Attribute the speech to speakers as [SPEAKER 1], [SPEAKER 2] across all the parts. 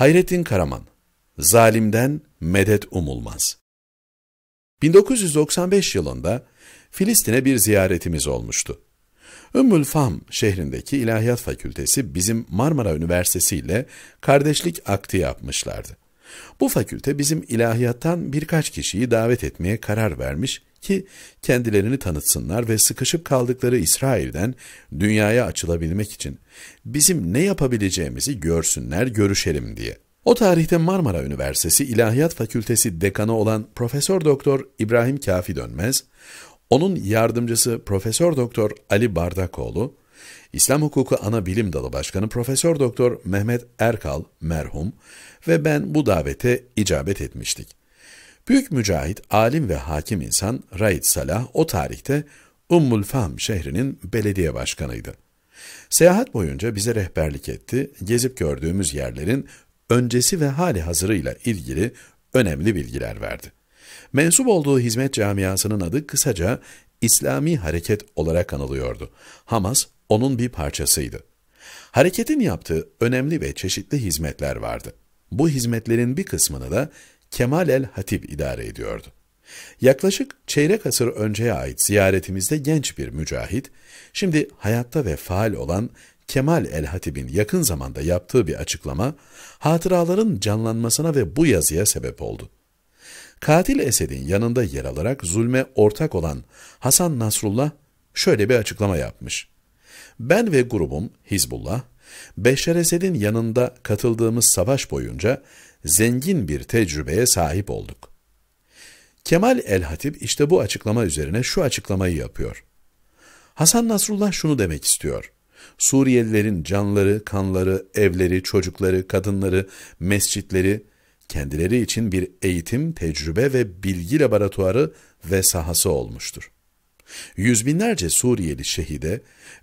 [SPEAKER 1] Hayrettin Karaman Zalimden medet umulmaz. 1995 yılında Filistin'e bir ziyaretimiz olmuştu. Ümmül Fam şehrindeki İlahiyat Fakültesi bizim Marmara Üniversitesi ile kardeşlik akti yapmışlardı. Bu fakülte bizim ilahiyattan birkaç kişiyi davet etmeye karar vermiş ki kendilerini tanıtsınlar ve sıkışıp kaldıkları İsrail'den dünyaya açılabilmek için bizim ne yapabileceğimizi görsünler, görüşelim diye. O tarihte Marmara Üniversitesi İlahiyat Fakültesi dekanı olan Profesör Doktor İbrahim Kafi Dönmez, onun yardımcısı Profesör Doktor Ali Bardakoğlu, İslam Hukuku Ana Bilim Dalı Başkanı Profesör Doktor Mehmet Erkal merhum ve ben bu davete icabet etmiştik. Büyük mücahit, alim ve hakim insan Raid Salah o tarihte Ummul Fahm şehrinin belediye başkanıydı. Seyahat boyunca bize rehberlik etti, gezip gördüğümüz yerlerin öncesi ve hali hazırıyla ilgili önemli bilgiler verdi. Mensup olduğu hizmet camiasının adı kısaca İslami Hareket olarak anılıyordu. Hamas, onun bir parçasıydı. Hareketin yaptığı önemli ve çeşitli hizmetler vardı. Bu hizmetlerin bir kısmını da Kemal el Hatip idare ediyordu. Yaklaşık çeyrek asır önceye ait ziyaretimizde genç bir mücahit, şimdi hayatta ve faal olan Kemal el Hatip'in yakın zamanda yaptığı bir açıklama, hatıraların canlanmasına ve bu yazıya sebep oldu. Katil Esed'in yanında yer alarak zulme ortak olan Hasan Nasrullah şöyle bir açıklama yapmış. Ben ve grubum Hizbullah, Beşer Esed'in yanında katıldığımız savaş boyunca zengin bir tecrübeye sahip olduk. Kemal el-Hatip işte bu açıklama üzerine şu açıklamayı yapıyor. Hasan Nasrullah şunu demek istiyor. Suriyelilerin canları, kanları, evleri, çocukları, kadınları, mescitleri, kendileri için bir eğitim, tecrübe ve bilgi laboratuvarı ve sahası olmuştur. Yüz binlerce Suriyeli şehide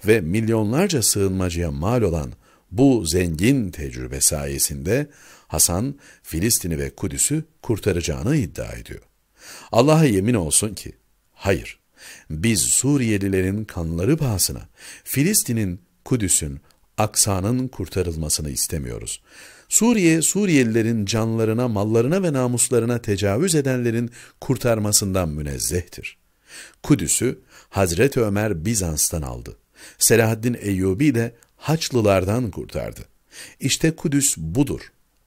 [SPEAKER 1] ve milyonlarca sığınmacıya mal olan bu zengin tecrübe sayesinde Hasan Filistin'i ve Kudüs'ü kurtaracağını iddia ediyor. Allah'a yemin olsun ki hayır biz Suriyelilerin kanları pahasına Filistin'in, Kudüs'ün, Aksa'nın kurtarılmasını istemiyoruz. Suriye, Suriyelilerin canlarına, mallarına ve namuslarına tecavüz edenlerin kurtarmasından münezzehtir. Kudüs'ü Hazreti Ömer Bizans'tan aldı. Selahaddin Eyyubi de Haçlılardan kurtardı. İşte Kudüs budur.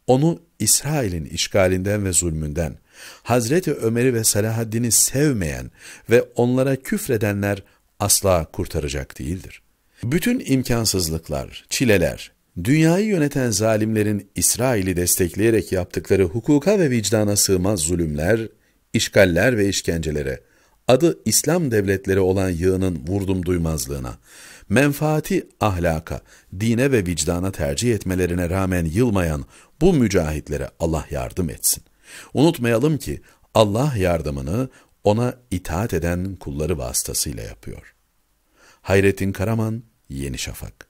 [SPEAKER 1] Onu İsrail'in işgalinden ve zulmünden, Hazreti Ömer'i ve Selahaddin'i sevmeyen ve onlara küfredenler asla kurtaracak değildir. Bütün imkansızlıklar, çileler, dünyayı yöneten zalimlerin İsrail'i destekleyerek yaptıkları hukuka ve vicdana sığmaz zulümler, işgaller ve işkencelere, adı İslam devletleri olan yığının vurdum duymazlığına, menfaati ahlaka, dine ve vicdana tercih etmelerine rağmen yılmayan bu mücahitlere Allah yardım etsin. Unutmayalım ki Allah yardımını ona itaat eden kulları vasıtasıyla yapıyor. Hayrettin Karaman, Yeni Şafak